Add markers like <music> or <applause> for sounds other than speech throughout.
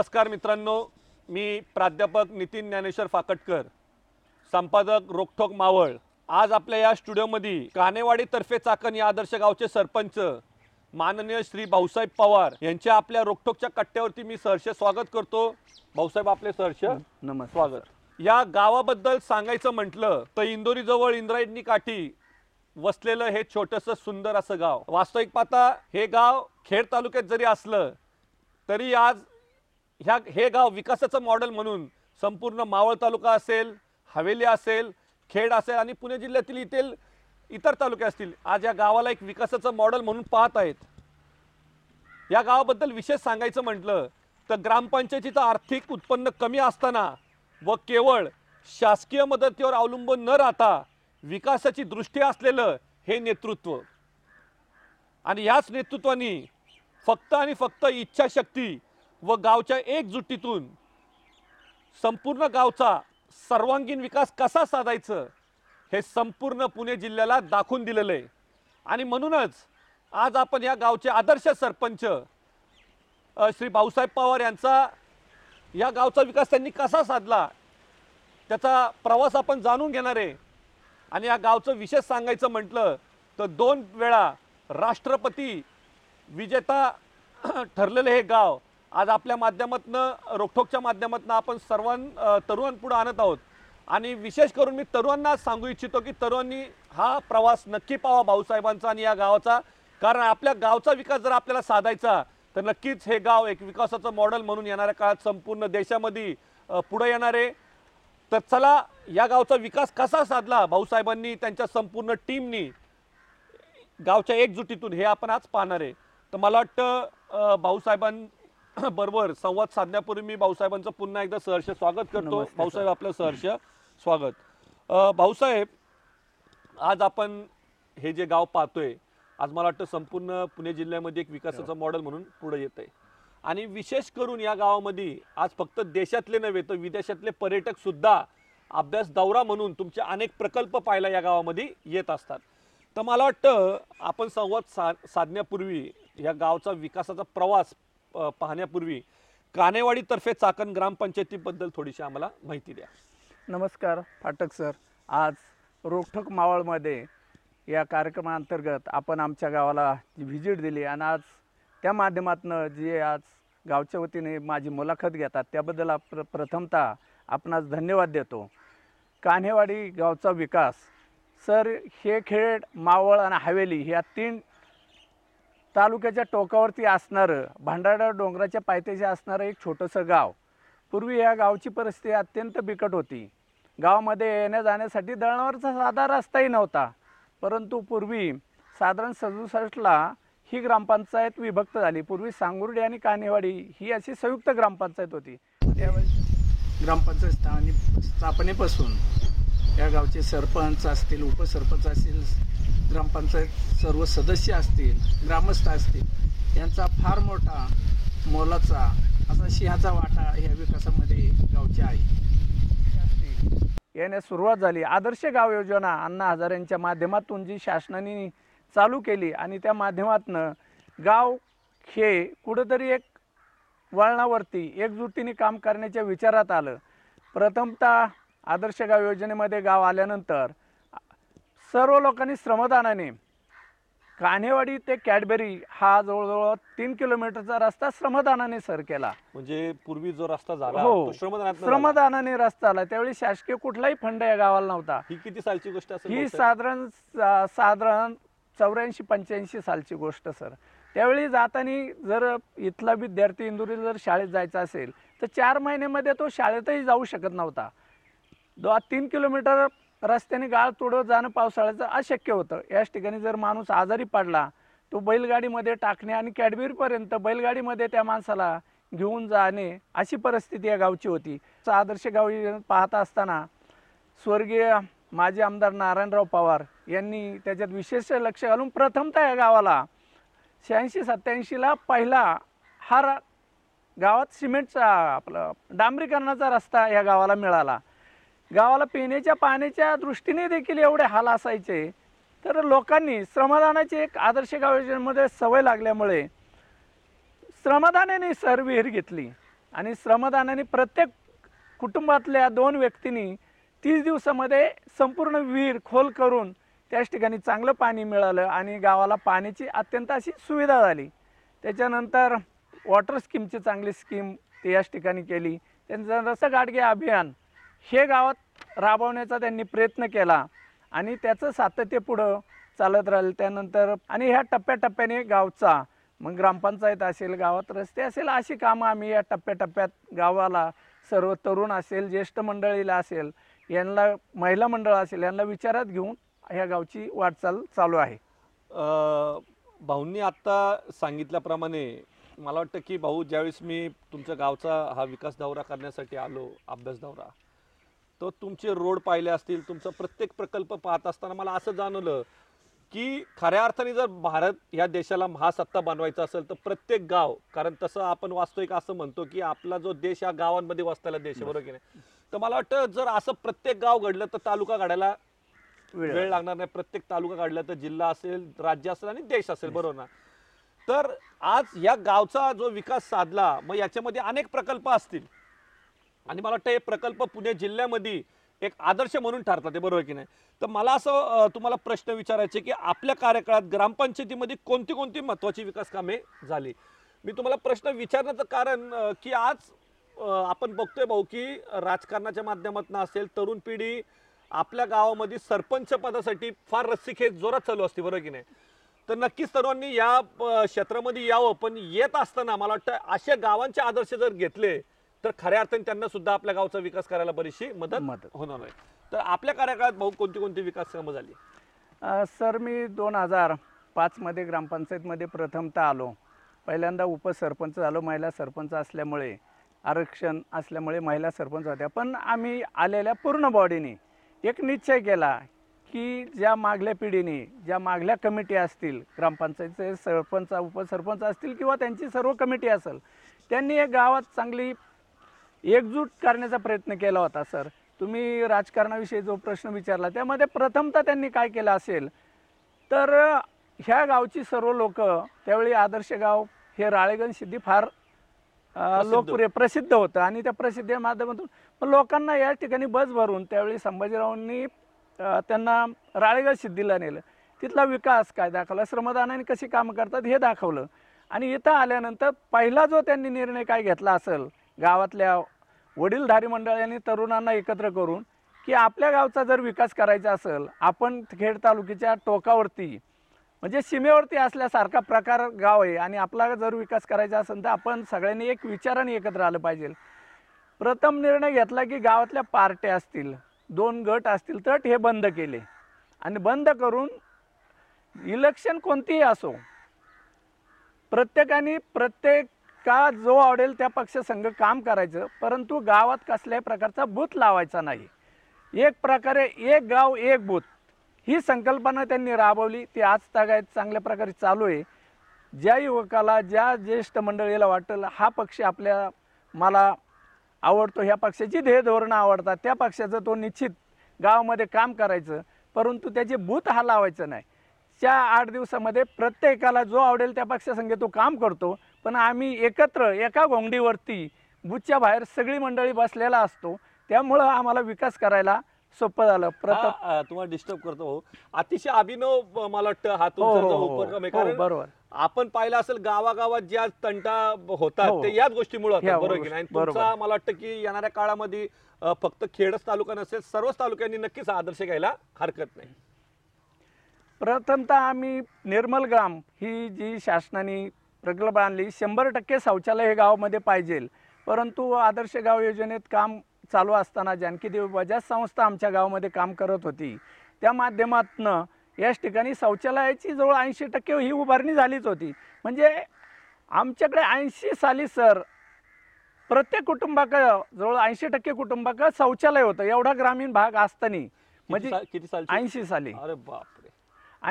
नमस्कार मित्रांनो मी प्राध्यापक नितीन ज्ञानेश्वर फाकटकर संपादक रोखोक मावळ आज आपल्या या स्टुडिओमध्ये कानेवाडीतर्फे चाकण या आदर्श गावचे सरपंच माननीय श्री भाऊसाहेब पवार यांच्या आपल्या रोखोकच्या कट्ट्यावरती मी सहर्ष स्वागत करतो भाऊसाहेब आपले सहर्ष नमस्कार स्वागत या गावाबद्दल सांगायचं म्हटलं तर इंदोरीजवळ इंद्रायणी काठी वसलेलं हे छोटंसं सुंदर असं गाव वास्तविक पाहता हे गाव खेड तालुक्यात जरी असलं तरी आज ह्या हे गाव विकासाचं मॉडेल म्हणून संपूर्ण मावळ तालुका असेल हवेली असेल खेड असेल आणि पुणे जिल्ह्यातील इथेल इतर तालुके असतील आज या गावाला एक विकासाचं मॉडेल म्हणून पाहत आहेत या गावाबद्दल विशेष सांगायचं म्हटलं तर ग्रामपंचायतीचं आर्थिक उत्पन्न कमी असताना व केवळ शासकीय मदतीवर अवलंबून न राहता विकासाची दृष्टी असलेलं हे नेतृत्व आणि याच नेतृत्वाने फक्त आणि फक्त इच्छाशक्ती व गावच्या एकजुटीतून संपूर्ण गावचा सर्वांगीण विकास कसा साधायचं हे संपूर्ण पुणे जिल्ह्याला दाखवून दिलेलं आहे आणि म्हणूनच आज आपण या गावचे आदर्श सरपंच श्री भाऊसाहेब पवार यांचा या गावचा विकास त्यांनी कसा साधला त्याचा प्रवास आपण जाणून घेणार आहे आणि या गावचं विशेष सांगायचं म्हटलं तर दोन वेळा राष्ट्रपती विजेता ठरलेलं हे गाव आज आपल्या माध्यमातनं रोखोकच्या माध्यमातून आपण सर्वां तरुणांपुढं आणत आहोत आणि विशेष करून मी तरुणांना सांगू इच्छितो की तरुणांनी हा प्रवास नक्की पावा भाऊसाहेबांचा आणि या गावाचा कारण आपल्या गावचा विकास जर आपल्याला साधायचा तर नक्कीच हे गाव एक विकासाचं मॉडेल म्हणून येणाऱ्या काळात संपूर्ण देशामध्ये पुढे आहे तर चला या गावचा विकास कसा साधला भाऊसाहेबांनी त्यांच्या संपूर्ण टीमनी गावच्या एकजुटीतून हे आपण आज पाहणार आहे तर मला वाटतं भाऊसाहेबां <clears throat> बरोबर संवाद साधण्यापूर्वी मी भाऊसाहेबांचं पुन्हा एकदा सहर्ष स्वागत करतो भाऊसाहेब आपलं सहर्ष स्वागत भाऊसाहेब आज आपण हे जे गाव पाहतोय आज मला वाटतं संपूर्ण पुणे जिल्ह्यामध्ये एक विकासाचं मॉडेल हो. म्हणून पुढे येत आहे आणि विशेष करून या गावामध्ये आज फक्त देशातले नव्हे तर विदेशातले पर्यटक सुद्धा अभ्यास दौरा म्हणून तुमचे अनेक प्रकल्प पाहायला या गावामध्ये येत असतात तर मला वाटतं आपण संवाद सा साधण्यापूर्वी या गावचा विकासाचा प्रवास पाहण्यापूर्वी कानेवाडीतर्फे चाकण ग्रामपंचायतीबद्दल थोडीशी आम्हाला माहिती द्या नमस्कार फाटक सर आज रोखठोक मावळमध्ये या कार्यक्रमाअंतर्गत आपण आमच्या गावाला व्हिजिट दिली आणि आज त्या माध्यमातनं जे आज गावच्या वतीने माझी मुलाखत घेतात त्याबद्दल आप प्रथमतः आज धन्यवाद देतो कान्हेवाडी गावचा विकास सर हे खेळ मावळ आणि हवेली ह्या तीन तालुक्याच्या टोकावरती असणारं भांडारा डोंगराच्या पायथ्याशी असणारं एक छोटंसं गाव पूर्वी या गावची परिस्थिती अत्यंत बिकट होती गावामध्ये येण्या जाण्यासाठी दळणावरचा साधा रस्ताही नव्हता परंतु पूर्वी साधारण सदुसष्टला ही ग्रामपंचायत विभक्त झाली पूर्वी सांगुर्डी आणि कानेवाडी ही अशी संयुक्त ग्रामपंचायत होती त्यावेळेस ग्रामपंचायत स्थानी स्थापनेपासून या गावचे सरपंच असतील उपसरपंच असतील ग्रामपंचायत सर्व सदस्य असतील ग्रामस्थ असतील यांचा फार मोठा मोलाचा असा शिहाचा वाटा ह्या विकासामध्ये गावच्या आहे येण्यास सुरुवात झाली आदर्श गाव योजना अण्णा हजारेंच्या माध्यमातून जी शासनाने चालू केली आणि त्या माध्यमातनं गाव हे कुठंतरी एक वळणावरती एकजुटीने काम करण्याच्या विचारात आलं प्रथमतः आदर्श गाव योजनेमध्ये गाव आल्यानंतर सर्व लोकांनी श्रमदानाने कानेवाडी ते कॅडबेरी हा जवळजवळ तीन किलोमीटरचा रस्ता श्रमदानाने सर केला म्हणजे पूर्वी जो रस्ता झाला हो श्रमदानाने रस्ता आला त्यावेळी शासकीय कुठलाही फंड या गावाला नव्हता ही किती सालची गोष्ट ही साधारण साधारण चौऱ्याऐंशी पंच्याऐंशी सालची गोष्ट सर त्यावेळी जाताना जर इथला विद्यार्थी इंदुरी जर शाळेत जायचा असेल तर चार महिन्यामध्ये तो शाळेतही जाऊ शकत नव्हता दो तीन किलोमीटर रस्त्याने गाळ तोडत जाणं पावसाळ्याचं अशक्य होतं याच ठिकाणी जर माणूस आजारी पडला तो बैलगाडीमध्ये टाकणे आणि कॅडबीरपर्यंत बैलगाडीमध्ये त्या माणसाला घेऊन जाणे अशी परिस्थिती या गावची होती आदर्श गाव पाहता असताना स्वर्गीय माजी आमदार नारायणराव पवार यांनी त्याच्यात विशेष लक्ष घालून प्रथमतः या गावाला शहाऐंशी सत्याऐंशीला पहिला हा गावात सिमेंटचा आपलं डांबरीकरणाचा रस्ता या गावाला मिळाला गावाला पिण्याच्या पाण्याच्या दृष्टीने देखील एवढे हाल असायचे तर लोकांनी श्रमदानाची एक आदर्श गाव योजनेमध्ये सवय लागल्यामुळे श्रमदानाने सर विहीर घेतली आणि श्रमदानाने प्रत्येक कुटुंबातल्या दोन व्यक्तींनी तीस दिवसामध्ये संपूर्ण विहीर खोल करून त्याच ठिकाणी चांगलं पाणी मिळालं आणि गावाला पाण्याची अत्यंत अशी सुविधा झाली त्याच्यानंतर वॉटर स्कीमची चांगली स्कीम ते याच ठिकाणी केली त्यांचं रसगाडगे अभियान हे गावात राबवण्याचा त्यांनी प्रयत्न केला आणि त्याचं सातत्य पुढं चालत राहिलं त्यानंतर आणि ह्या टप्प्याटप्प्याने गावचा मग ग्रामपंचायत असेल गावात रस्ते असेल अशी कामं आम्ही या टप्प्याटप्प्यात गावाला सर्व तरुण असेल ज्येष्ठ मंडळीला असेल यांना महिला मंडळ असेल यांना विचारात घेऊन ह्या गावची वाटचाल चालू आहे भाऊंनी आत्ता सांगितल्याप्रमाणे मला वाटतं की भाऊ ज्यावेळेस मी तुमच्या गावचा हा विकास दौरा करण्यासाठी आलो अभ्यास दौरा तर तुमचे रोड पाहिले असतील तुमचा प्रत्येक प्रकल्प पाहत असताना मला असं जाणवलं की खऱ्या अर्थाने जर भारत ह्या देशाला महासत्ता बनवायचा असेल तर प्रत्येक गाव कारण तसं आपण का असं म्हणतो की आपला जो देश या गावांमध्ये वसलेला देश बरोबर की नाही तर मला वाटतं जर असं प्रत्येक गाव घडलं तर तालुका काढायला वेळ लागणार नाही प्रत्येक तालुका काढला तर जिल्हा असेल राज्य असेल आणि देश असेल बरोबर ना तर आज या गावचा जो विकास साधला मग याच्यामध्ये अनेक प्रकल्प असतील आणि मला वाटतं हे प्रकल्प पुणे जिल्ह्यामध्ये एक आदर्श म्हणून ठरतात ते बरोबर की नाही तर मला असं तुम्हाला प्रश्न विचारायचे की आपल्या कार्यकाळात ग्रामपंचायतीमध्ये कोणती कोणती महत्वाची विकास कामे झाली मी तुम्हाला प्रश्न विचारण्याचं कारण की आज आपण बघतोय भाऊ की राजकारणाच्या माध्यमातून असेल तरुण पिढी आपल्या गावामध्ये सरपंच पदासाठी फार खेळ जोरात चालू असते बरोबर की नाही तर नक्कीच सर्वांनी या क्षेत्रामध्ये यावं पण येत असताना मला वाटतं अशा गावांचे आदर्श जर घेतले तर खऱ्या अर्थाने त्यांना सुद्धा आपल्या गावचा विकास करायला बरीचशी मदत मदत. होणार आहे तर आपल्या कार्यकाळात भाऊ कोणती कोणती विकास कामं झाली सर मी दोन हजार पाचमध्ये ग्रामपंचायतमध्ये प्रथमतः आलो पहिल्यांदा उपसरपंच झालो महिला सरपंच असल्यामुळे आरक्षण असल्यामुळे महिला सरपंच होत्या पण आम्ही आलेल्या पूर्ण बॉडीने एक निश्चय केला की ज्या मागल्या पिढीने ज्या मागल्या कमिटी असतील ग्रामपंचायतीचे सरपंच उपसरपंच असतील किंवा त्यांची सर्व कमिटी असेल त्यांनी या गावात चांगली एकजूट करण्याचा प्रयत्न केला होता सर तुम्ही राजकारणाविषयी जो प्रश्न विचारला त्यामध्ये प्रथमतः त्यांनी काय केलं असेल तर ह्या गावची सर्व लोक त्यावेळी आदर्श गाव हे राळेगण सिद्धी फार लोकप्रिय प्रसिद्ध होतं आणि त्या प्रसिद्धी माध्यमातून लोकांना या ठिकाणी बस भरून त्यावेळी संभाजीरावांनी त्यांना राळेगण सिद्धीला नेलं तिथला विकास काय दाखवला श्रमदानाने कशी काम करतात हे दाखवलं आणि इथं आल्यानंतर पहिला जो त्यांनी निर्णय काय घेतला असेल गावातल्या वडीलधारी मंडळांनी तरुणांना एकत्र करून की आपल्या गावचा जर विकास करायचा असेल आपण खेड तालुक्याच्या टोकावरती म्हणजे सीमेवरती असल्यासारखा प्रकार गाव आहे आणि आपला जर विकास करायचा असेल तर आपण सगळ्यांनी एक विचाराने एकत्र आलं पाहिजे प्रथम निर्णय घेतला की गावातल्या पार्ट्या असतील दोन गट असतील तट हे बंद केले आणि बंद करून इलेक्शन कोणतीही असो प्रत्येकाने प्रत्येक का जो आवडेल त्या पक्ष संघ काम करायचं परंतु गावात कसल्याही प्रकारचा बूथ लावायचा नाही एक प्रकारे एक गाव एक बूथ ही संकल्पना त्यांनी राबवली ती आज तागायत चांगल्या प्रकारे चालू आहे ज्या युवकाला ज्या ज्येष्ठ मंडळीला वाटेल हा पक्ष आपल्या मला आवडतो ह्या पक्षाची ध्येय धोरणं आवडतात त्या पक्षाचं तो निश्चित गावामध्ये काम करायचं परंतु त्याचे भूत हा लावायचं नाही त्या आठ दिवसामध्ये प्रत्येकाला जो आवडेल त्या पक्षासंगे तो काम करतो पण आम्ही एकत्र एका गोंगडीवरती बुथच्या बाहेर सगळी मंडळी बसलेला असतो त्यामुळं आम्हाला विकास करायला सोपं झालं प्रथम तुम्हाला डिस्टर्ब करतो अतिशय अभिनव मला वाटतं हा हो, तुमचा हो, हो. बरोबर. आपण पाहिलं असेल गावागावात ज्या तंटा होतात ते याच गोष्टीमुळे बरोबर मला वाटतं की येणाऱ्या काळामध्ये फक्त खेडच तालुका नसेल सर्वच तालुक्यांनी नक्कीच आदर्श घ्यायला हरकत नाही प्रथमतः आम्ही निर्मल ग्राम ही जी शासनाने प्रकल्प आणली शंभर टक्के शौचालय हे गावामध्ये पाहिजे परंतु आदर्श गाव योजनेत काम चालू असताना जानकी देवी बजाज संस्था आमच्या गावामध्ये काम करत होती त्या माध्यमातून याच ठिकाणी शौचालयाची जवळ ऐंशी टक्के ही उभारणी झालीच होती म्हणजे आमच्याकडे ऐंशी साली सर प्रत्येक कुटुंबाक जवळ ऐंशी टक्के कुटुंबाक शौचालय होतं एवढा ग्रामीण भाग असताना म्हणजे किती ऐंशी साली अरे बापरे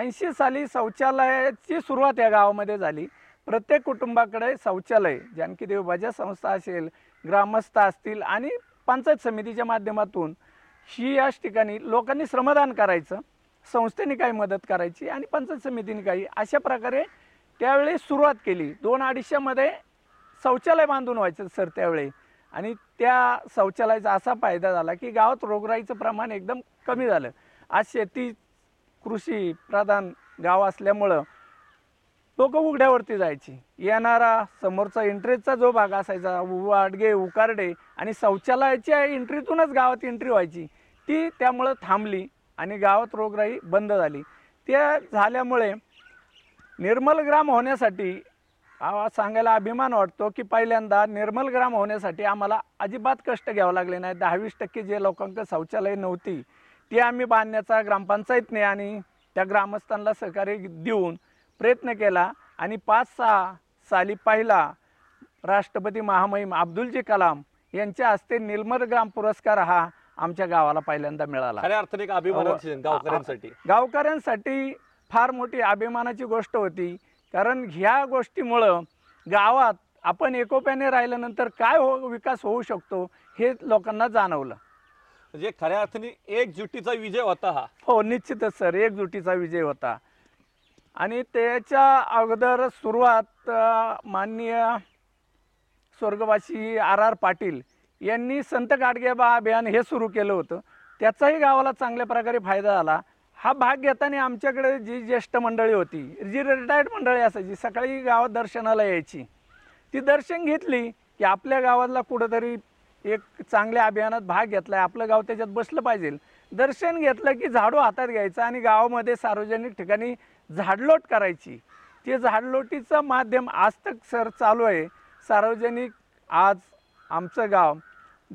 ऐंशी साली शौचालयाची सुरुवात या गावामध्ये झाली प्रत्येक कुटुंबाकडे शौचालय जानकी देवबाजा संस्था असेल ग्रामस्थ असतील आणि पंचायत समितीच्या माध्यमातून ही याच ठिकाणी लोकांनी श्रमदान करायचं संस्थेने काही मदत करायची आणि पंचायत समितीने काही अशा प्रकारे त्यावेळी सुरुवात केली दोन अडीचशेमध्ये शौचालय बांधून व्हायचं सर त्यावेळी आणि त्या शौचालयाचा असा फायदा झाला की गावात रोगराईचं प्रमाण एकदम कमी झालं आज शेती कृषी प्रधान गाव असल्यामुळं लोक उघड्यावरती जायची येणारा समोरचा एंट्रीचा जो भाग असायचा वाडगे उकारडे आणि शौचालयाच्या एंट्रीतूनच गावात एंट्री व्हायची ती त्यामुळं थांबली आणि गावात रोगराई बंद झाली त्या झाल्यामुळे निर्मल ग्राम होण्यासाठी आवाज सांगायला अभिमान वाटतो की पहिल्यांदा निर्मल ग्राम होण्यासाठी आम्हाला अजिबात कष्ट घ्यावं लागले नाही दहावीस टक्के जे लोकांकडे शौचालय नव्हती ते आम्ही बांधण्याचा ग्रामपंचायतने आणि त्या ग्रामस्थांना सहकार्य देऊन प्रयत्न केला आणि पाच सहा साली पाहिला राष्ट्रपती महामहिम अब्दुलजी कलाम यांच्या हस्ते निर्मल ग्राम पुरस्कार हा आमच्या गावाला पहिल्यांदा मिळाला अर्थाने गावकऱ्यांसाठी गावकऱ्यांसाठी फार मोठी अभिमानाची गोष्ट होती कारण ह्या गोष्टीमुळं गावात आपण एकोप्याने राहिल्यानंतर काय हो विकास होऊ शकतो हे लोकांना जाणवलं म्हणजे खऱ्या अर्थाने एकजुटीचा विजय होता हा हो निश्चितच सर एकजुटीचा विजय होता आणि त्याच्या अगोदर सुरुवात माननीय स्वर्गवासी आर आर पाटील यांनी संत गाडगेबा अभियान हे सुरू केलं होतं त्याचाही गावाला चांगल्या प्रकारे फायदा झाला हा भाग घेताना आमच्याकडे जी ज्येष्ठ मंडळी होती जी रिटायर्ड मंडळी असायची सकाळी गावात दर्शनाला यायची ती दर्शन घेतली की आपल्या गावातला कुठंतरी एक चांगल्या अभियानात भाग घेतला आहे आपलं गाव त्याच्यात बसलं पाहिजे दर्शन घेतलं की झाडू हातात घ्यायचं आणि गावामध्ये सार्वजनिक ठिकाणी झाडलोट करायची ते झाडलोटीचं माध्यम आज तक सर चालू आहे सार्वजनिक आज आमचं गाव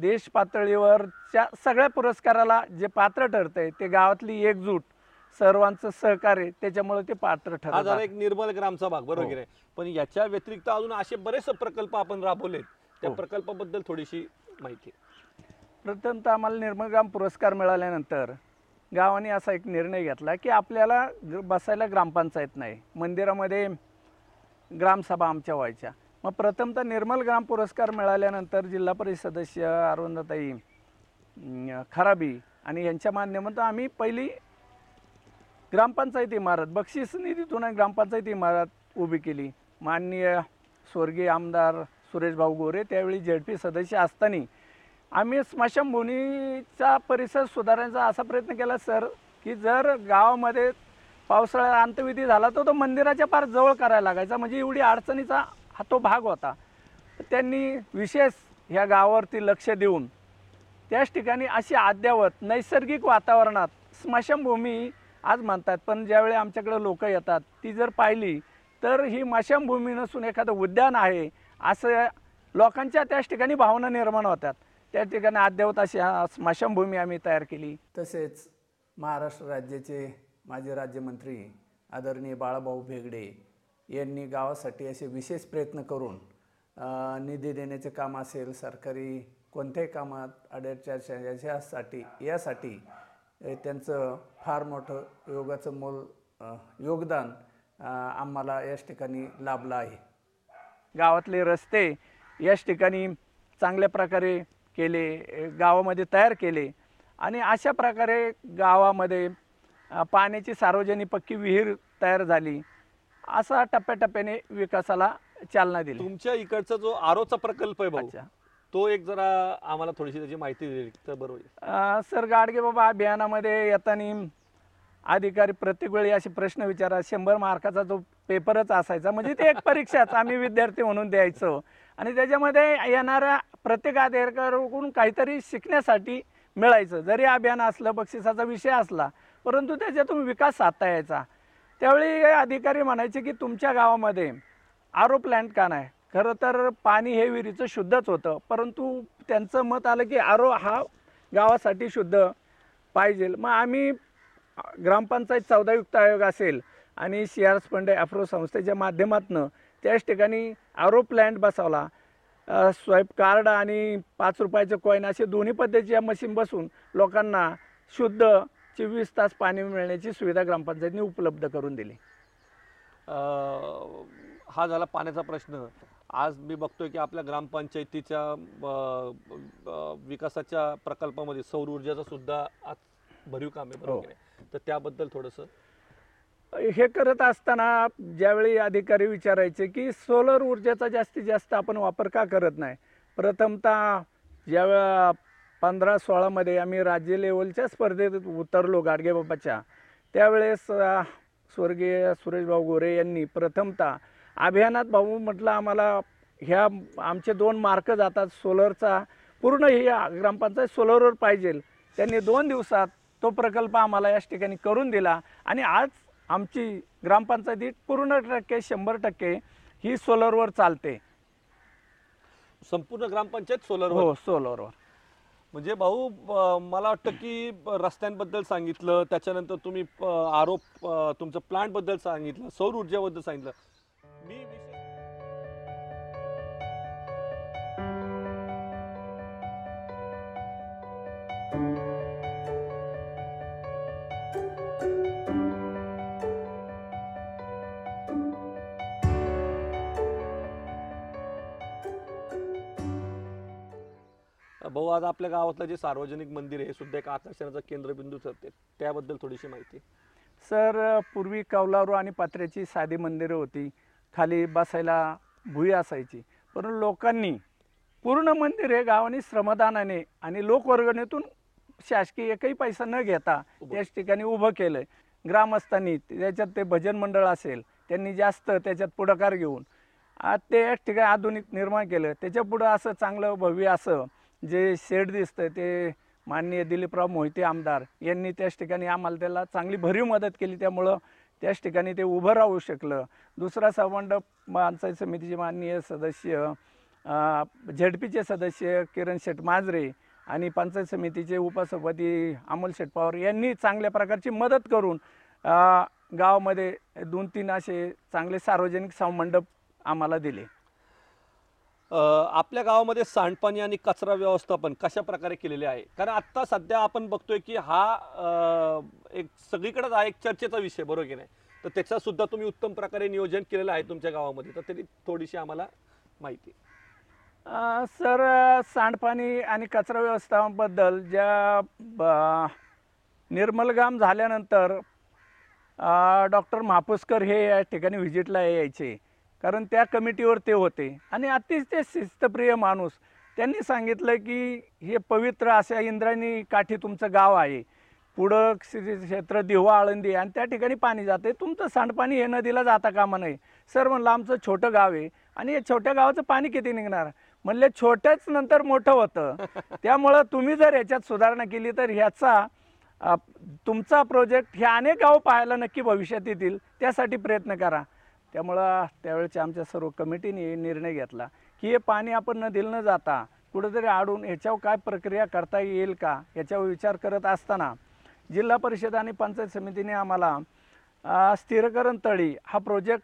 देश पातळीवरच्या सगळ्या पुरस्काराला जे पात्र ठरत आहे ते गावातली एकजूट सर्वांचं सहकार्य त्याच्यामुळे ते पात्र ठरत एक निर्मल ग्रामचा भाग बरोबर आहे हो. पण याच्या व्यतिरिक्त अजून असे बरेच प्रकल्प आपण राबवलेत त्या हो. प्रकल्पाबद्दल थोडीशी माहिती प्रथमतः आम्हाला ग्राम पुरस्कार मिळाल्यानंतर गावाने असा एक निर्णय घेतला की आपल्याला बसायला ग्रामपंचायत नाही मंदिरामध्ये ग्रामसभा आमच्या व्हायच्या मग प्रथमतः निर्मल ग्राम पुरस्कार मिळाल्यानंतर जिल्हा परिषद सदस्य अरुंधताई खराबी आणि यांच्या माध्यमातून आम्ही पहिली ग्रामपंचायत इमारत बक्षीस निधीतून ग्रामपंचायत इमारत उभी केली माननीय स्वर्गीय आमदार सुरेश भाऊ गोरे त्यावेळी झेडपी सदस्य असताना आम्ही स्मशानभूमीचा परिसर सुधारण्याचा असा प्रयत्न केला सर की जर गावामध्ये पावसाळ्यात अंतविधी झाला तर तो मंदिराच्या पार जवळ करायला लागायचा म्हणजे एवढी अडचणीचा हा तो भाग होता त्यांनी विशेष ह्या गावावरती लक्ष देऊन त्याच ठिकाणी अशी अद्यावत नैसर्गिक वातावरणात स्मशानभूमी आज म्हणतात पण ज्यावेळी आमच्याकडे लोक येतात ती जर पाहिली तर ही मशानभूमी नसून एखादं उद्यान आहे असं लोकांच्या त्याच ठिकाणी भावना निर्माण होतात त्या ठिकाणी अद्यावत अशी स्मशानभूमी आम्ही तयार केली तसेच महाराष्ट्र राज्याचे माजी राज्यमंत्री आदरणीय बाळाभाऊ भेगडे यांनी गावासाठी असे विशेष प्रयत्न करून निधी देण्याचे काम असेल सरकारी कोणत्याही कामात अडचण यासाठी यासाठी त्यांचं फार मोठं योगाचं मोल योगदान आम्हाला याच ठिकाणी लाभलं आहे गावातले रस्ते याच ठिकाणी चांगल्या प्रकारे केले गावामध्ये तयार केले आणि अशा प्रकारे गावामध्ये पाण्याची सार्वजनिक पक्की विहीर तयार झाली असा टप्प्याटप्प्याने विकासाला चालना दिली तुमच्या इकडचा जो आरोचा प्रकल्प आहे भाऊ तो एक जरा आम्हाला थोडीशी त्याची माहिती दिली तर बरोबर सर गाडगे बाबा अभियानामध्ये येताना अधिकारी प्रत्येक वेळी असे प्रश्न विचारा शंभर मार्काचा जो पेपरच असायचा म्हणजे ते एक परीक्षाच आम्ही विद्यार्थी म्हणून द्यायचो आणि त्याच्यामध्ये येणाऱ्या प्रत्येक अधिकाऱ्याकडून काहीतरी शिकण्यासाठी मिळायचं जरी अभियान असलं बक्षिसाचा विषय असला परंतु त्याच्यातून विकास साधता यायचा त्यावेळी अधिकारी म्हणायचे की तुमच्या गावामध्ये आरो प्लॅन्ट का नाही खरं तर पाणी हे विहिरीचं शुद्धच होतं परंतु त्यांचं मत आलं की आरो हा गावासाठी शुद्ध पाहिजे मग आम्ही ग्रामपंचायत चौदायुक्त आयोग असेल आणि सी आर पंडे अफ्रो संस्थेच्या माध्यमातून त्याच ठिकाणी आरो प्लॅन्ट बसवला स्वयप कार्ड आणि पाच रुपयाचे कॉईन असे दोन्ही पद्धतीच्या मशीन बसून लोकांना शुद्ध चोवीस तास पाणी मिळण्याची सुविधा ग्रामपंचायतीने उपलब्ध करून दिली हा झाला पाण्याचा प्रश्न आज मी बघतोय की आपल्या ग्रामपंचायतीच्या विकासाच्या प्रकल्पामध्ये सौर ऊर्जेचा सुद्धा आज भरीव काम आहे बरोबर हो. तर त्याबद्दल थोडंसं हे करत असताना ज्यावेळी अधिकारी विचारायचे की सोलर ऊर्जेचा जास्तीत जास्त आपण वापर का करत नाही प्रथमतः ज्यावेळा पंधरा सोळामध्ये आम्ही राज्य लेवलच्या स्पर्धेत उतरलो गाडगेबाबाच्या त्यावेळेस स्वर्गीय सुरेशभाऊ गोरे यांनी प्रथमतः अभियानात भाऊ म्हटलं आम्हाला ह्या आमचे दोन मार्क जातात सोलरचा पूर्ण ही ग्रामपंचायत सोलरवर पाहिजे त्यांनी दोन दिवसात तो प्रकल्प आम्हाला याच ठिकाणी करून दिला आणि आज आमची ग्रामपंचायती पूर्ण टक्के शंभर टक्के ही सोलरवर चालते संपूर्ण ग्रामपंचायत सोलर हो सोलरवर म्हणजे भाऊ मला वाटतं की रस्त्यांबद्दल सांगितलं त्याच्यानंतर तुम्ही आरोप तुमचं प्लांट बद्दल सांगितलं सौर ऊर्जेबद्दल सांगितलं मी आपल्या गावातलं जे सार्वजनिक मंदिर आहे हे सुद्धा एक आकर्षणाचा केंद्रबिंदू ठरते त्याबद्दल थोडीशी माहिती सर पूर्वी कौलारू आणि पात्र्याची साधी मंदिरं होती खाली बसायला भुई असायची परंतु लोकांनी पूर्ण मंदिर हे गावाने श्रमदानाने आणि लोकवर्गणीतून शासकीय एकही पैसा न घेता त्याच ठिकाणी उभं केलं ग्रामस्थांनी त्याच्यात ते भजन मंडळ असेल त्यांनी जास्त त्याच्यात पुढाकार घेऊन ते एक ठिकाणी आधुनिक निर्माण केलं त्याच्या पुढं असं चांगलं भव्य असं जे शेड दिसतं ते माननीय दिलीपराव मोहिते आमदार यांनी त्याच ठिकाणी आम्हाला त्याला चांगली भरीव मदत केली त्यामुळं त्याच ठिकाणी ते उभं राहू शकलं दुसरा संबंध पंचायत समितीचे माननीय सदस्य झेडपीचे सदस्य किरण शेठ मांजरे आणि पंचायत समितीचे उपसभापती अमोल शेठ पवार यांनी चांगल्या प्रकारची मदत करून गावामध्ये दोन तीन असे चांगले सार्वजनिक संमंडप आम्हाला दिले आपल्या गावामध्ये सांडपाणी आणि कचरा व्यवस्थापन कशा प्रकारे केलेले आहे कारण आत्ता सध्या आपण बघतोय की हा एक सगळीकडेच हा एक चर्चेचा विषय बरोबर की नाही तर त्याचासुद्धा तुम्ही उत्तम प्रकारे नियोजन केलेलं आहे तुमच्या गावामध्ये तर तरी थोडीशी आम्हाला माहिती सर सांडपाणी आणि कचरा व्यवस्थापनाबद्दल ज्या ब- निर्मलगाम झाल्यानंतर डॉक्टर महापुस्कर हे या ठिकाणी व्हिजिटला यायचे कारण त्या कमिटीवर ते होते आणि अतिशय शिस्तप्रिय माणूस त्यांनी सांगितलं की हे पवित्र अशा इंद्रायणी काठी तुमचं गाव आहे पुढं श्री क्षेत्र दिवा आळंदी आणि त्या ठिकाणी पाणी जाते तुमचं सांडपाणी हे नदीला जाता कामा नये सर म्हणलं आमचं छोटं गाव आहे आणि या छोट्या गावाचं पाणी किती निघणार म्हणले छोट्याच नंतर मोठं होतं <laughs> त्यामुळं तुम्ही जर याच्यात सुधारणा केली तर ह्याचा तुमचा प्रोजेक्ट हे अनेक गाव पाहायला नक्की भविष्यात येतील त्यासाठी प्रयत्न करा त्यामुळं त्यावेळच्या आमच्या सर्व कमिटीने निर्णय घेतला की हे पाणी आपण नदीला न जाता कुठंतरी आडून ह्याच्यावर काय प्रक्रिया करता येईल का याच्यावर विचार करत असताना जिल्हा परिषद आणि पंचायत समितीने आम्हाला स्थिरकरण तळी हा प्रोजेक्ट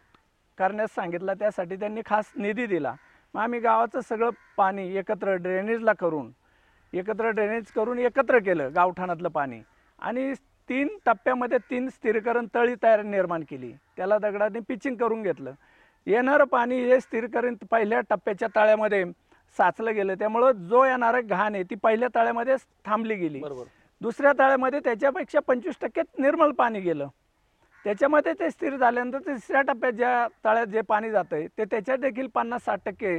करण्यास सांगितला त्यासाठी त्यांनी खास निधी दिला मग आम्ही गावाचं सगळं पाणी एकत्र ड्रेनेजला करून एकत्र ड्रेनेज करून एकत्र केलं गावठाणातलं पाणी आणि तीन टप्प्यामध्ये तीन स्थिरीकरण तळी तयार निर्माण केली त्याला दगडाने पिचिंग करून घेतलं येणारं पाणी हे स्थिर करून पहिल्या टप्प्याच्या तळ्यामध्ये साचलं गेलं त्यामुळं जो येणारं घाण आहे ती पहिल्या तळ्यामध्ये थांबली गेली दुसऱ्या तळ्यामध्ये त्याच्यापेक्षा पंचवीस टक्के निर्मल पाणी गेलं त्याच्यामध्ये ते स्थिर झाल्यानंतर तिसऱ्या टप्प्यात ज्या तळ्यात जे पाणी जातं आहे ते त्याच्यात देखील पन्नास साठ टक्के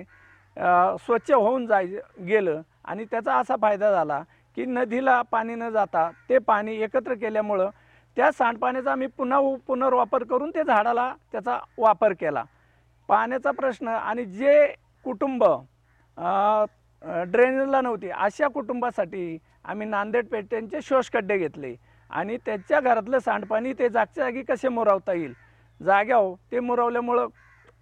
स्वच्छ होऊन जाय गेलं आणि त्याचा असा फायदा झाला की नदीला पाणी न जाता ते पाणी एकत्र केल्यामुळं त्या सांडपाण्याचा आम्ही पुन्हा पुनर्वापर करून ते झाडाला त्याचा वापर केला पाण्याचा प्रश्न आणि जे कुटुंब ड्रेनेजला नव्हती अशा कुटुंबासाठी आम्ही नांदेड पेट्यांचे शोषकड्डे घेतले आणि त्याच्या घरातलं सांडपाणी ते जागच्या जागी कसे मुरवता येईल जाग्याव ते मुरवल्यामुळं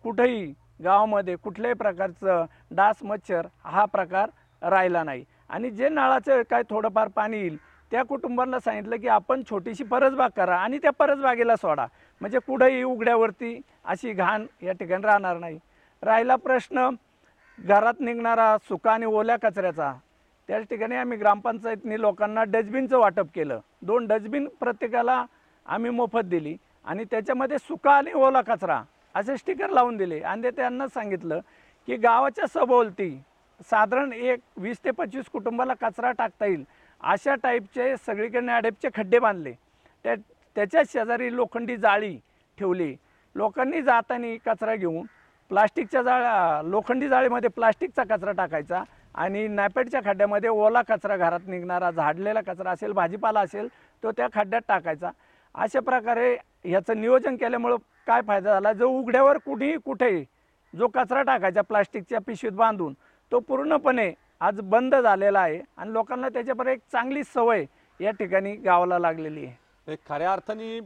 कुठेही गावामध्ये कुठल्याही प्रकारचं डास मच्छर हा प्रकार राहिला नाही आणि जे नळाचं काय थोडंफार पाणी येईल त्या कुटुंबांना सांगितलं की आपण छोटीशी परसबाग करा आणि त्या परसबागेला सोडा म्हणजे कुठंही उघड्यावरती अशी घाण या ठिकाणी राहणार नाही राहिला प्रश्न घरात निघणारा सुका आणि ओल्या कचऱ्याचा त्याच ठिकाणी आम्ही ग्रामपंचायतीने लोकांना डस्टबिनचं वाटप केलं दोन डस्टबिन प्रत्येकाला आम्ही मोफत दिली आणि त्याच्यामध्ये सुका आणि ओला कचरा असे स्टिकर लावून दिले आणि ते त्यांना सांगितलं की गावाच्या सभोवती साधारण एक वीस ते पंचवीस कुटुंबाला कचरा टाकता येईल अशा टाईपचे सगळीकडे अडेपचे खड्डे बांधले त्या त्याच्या शेजारी लोखंडी जाळी ठेवली लोकांनी जाताना कचरा घेऊन प्लास्टिकच्या जाळ्या लोखंडी जाळीमध्ये प्लास्टिकचा कचरा टाकायचा आणि नॅपेडच्या खड्ड्यामध्ये ओला कचरा घरात निघणारा झाडलेला कचरा असेल भाजीपाला असेल तो त्या खड्ड्यात टाकायचा अशा प्रकारे ह्याचं नियोजन केल्यामुळं काय फायदा झाला जो उघड्यावर कुठेही कुठेही जो कचरा टाकायचा प्लास्टिकच्या पिशवीत बांधून तो पूर्णपणे आज बंद झालेला आहे आणि लोकांना त्याच्यावर एक चांगली सवय या ठिकाणी गावाला लागलेली आहे खऱ्या अर्थाने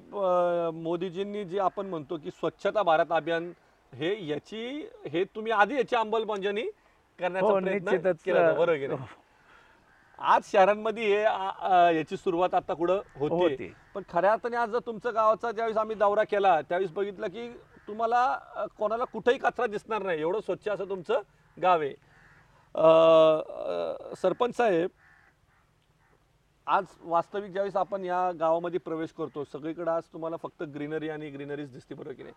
मोदीजींनी जे आपण म्हणतो की स्वच्छता भारत अभियान हे याची हे तुम्ही आधी याची अंमलबजावणी करण्याचा हो, प्रयत्न बरोबर आज शहरांमध्ये हे याची सुरुवात आता कुठं होती पण खऱ्या अर्थाने आज जर तुमचं गावाचा ज्यावेळेस आम्ही दौरा केला त्यावेळेस बघितलं की तुम्हाला कोणाला कुठेही कचरा दिसणार नाही एवढं स्वच्छ असं तुमचं गाव आहे सरपंच साहेब आज वास्तविक ज्यावेळेस आपण या गावामध्ये प्रवेश करतो सगळीकडे आज तुम्हाला फक्त ग्रीनरी आणि ग्रीनरीज दिसते बरोबर की नाही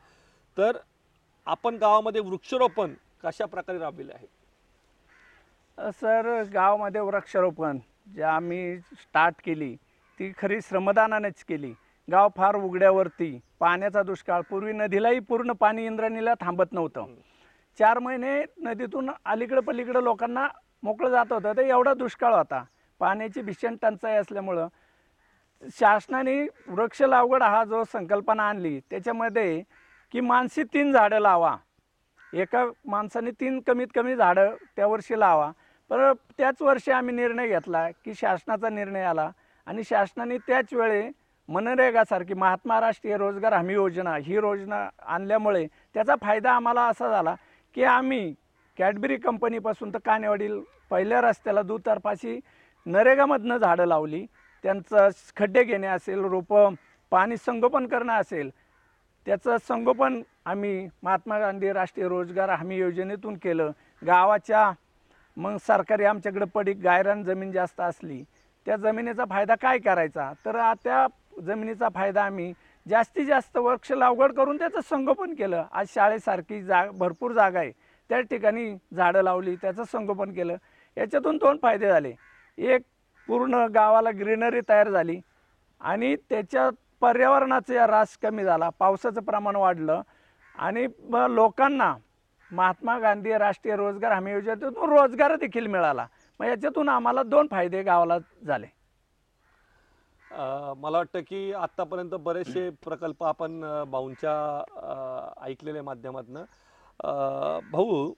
तर आपण गावामध्ये वृक्षारोपण कशा प्रकारे राबविले आहे सर गावामध्ये वृक्षारोपण जे आम्ही स्टार्ट केली ती खरी श्रमदानानेच केली गाव फार उघड्यावरती पाण्याचा दुष्काळ पूर्वी नदीलाही पूर्ण पाणी इंद्रणीला थांबत नव्हतं चार महिने नदीतून अलीकडं पलीकडं लोकांना मोकळं जात होतं ते एवढा दुष्काळ होता पाण्याची भीषण टंचाई असल्यामुळं शासनाने वृक्ष लावगड हा जो संकल्पना आणली त्याच्यामध्ये की माणसी तीन झाडं लावा एका माणसाने तीन कमीत कमी झाडं त्या वर्षी लावा पर त्याच वर्षी आम्ही निर्णय घेतला की शासनाचा निर्णय आला आणि शासनाने त्याच वेळी मनरेगासारखी महात्मा राष्ट्रीय रोजगार हमी योजना ही योजना आणल्यामुळे त्याचा फायदा आम्हाला असा झाला की आम्ही कॅडबरी कंपनीपासून तर कानेवाडील पहिल्या रस्त्याला दुतर्फाशी नरेगामधनं झाडं लावली त्यांचं खड्डे घेणे असेल रोपं पाणी संगोपन करणं असेल त्याचं संगोपन आम्ही महात्मा गांधी राष्ट्रीय रोजगार हमी योजनेतून केलं गावाच्या मग सरकारी आमच्याकडे पडी गायरान जमीन जास्त असली त्या जमिनीचा फायदा काय करायचा तर त्या जमिनीचा फायदा आम्ही जास्तीत जास्त वृक्ष लागवड करून त्याचं संगोपन केलं आज शाळेसारखी जा भरपूर जागा आहे त्या ठिकाणी झाडं लावली त्याचं संगोपन केलं याच्यातून दोन फायदे झाले एक पूर्ण गावाला ग्रीनरी तयार झाली आणि त्याच्या पर्यावरणाचा रास कमी झाला पावसाचं प्रमाण वाढलं आणि लोकांना महात्मा गांधी राष्ट्रीय रोजगार हमी योजनेतून रोजगार देखील मिळाला मग याच्यातून आम्हाला दोन फायदे गावाला झाले मला वाटतं की आत्तापर्यंत बरेचसे <clears throat> प्रकल्प आपण भाऊंच्या ऐकलेल्या माध्यमातून भाऊ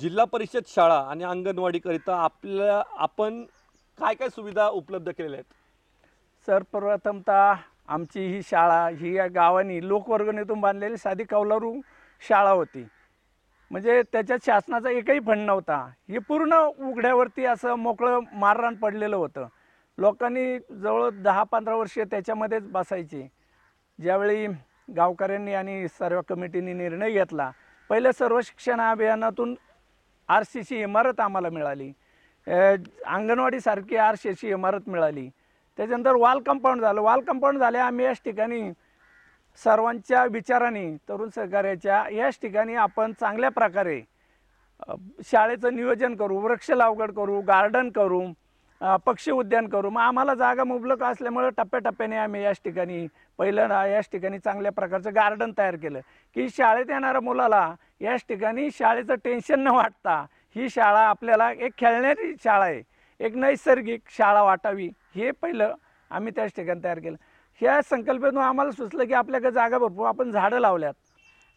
जिल्हा परिषद शाळा आणि अंगणवाडीकरिता आपल्या आपण काय काय सुविधा उपलब्ध केलेल्या आहेत सर सर्वप्रथमतः आमची ही शाळा ही या गावाने लोकवर्गणीतून बांधलेली साधी कौलारू शाळा होती म्हणजे त्याच्यात शासनाचा एकही फंड नव्हता हे पूर्ण उघड्यावरती असं मोकळं मारण पडलेलं होतं लोकांनी जवळ दहा पंधरा वर्ष त्याच्यामध्येच बसायचे ज्यावेळी गावकऱ्यांनी आणि सर्व कमिटीने निर्णय घेतला पहिल्या सर्व शिक्षण अभियानातून आर सी सी इमारत आम्हाला मिळाली अंगणवाडीसारखी आर सी सी इमारत मिळाली त्याच्यानंतर वाल कंपाऊंड झालं वाल कंपाऊंड झाले आम्ही याच ठिकाणी सर्वांच्या विचाराने तरुण सहकार्याच्या याच ठिकाणी आपण चांगल्या प्रकारे शाळेचं नियोजन करू वृक्ष लावगड करू गार्डन करू पक्षी उद्यान करू मग आम्हाला जागा मुबलक असल्यामुळं टप्प्याटप्प्याने आम्ही याच ठिकाणी पहिलं याच ठिकाणी चांगल्या प्रकारचं गार्डन तयार केलं की शाळेत येणाऱ्या मुलाला याच ठिकाणी शाळेचं टेन्शन न वाटता ही शाळा आपल्याला एक खेळणारी शाळा आहे एक नैसर्गिक शाळा वाटावी हे पहिलं आम्ही त्याच ठिकाणी तयार केलं ह्या संकल्पेतून आम्हाला सुचलं की आपल्याकडे जागा भरपूर आपण झाडं लावल्यात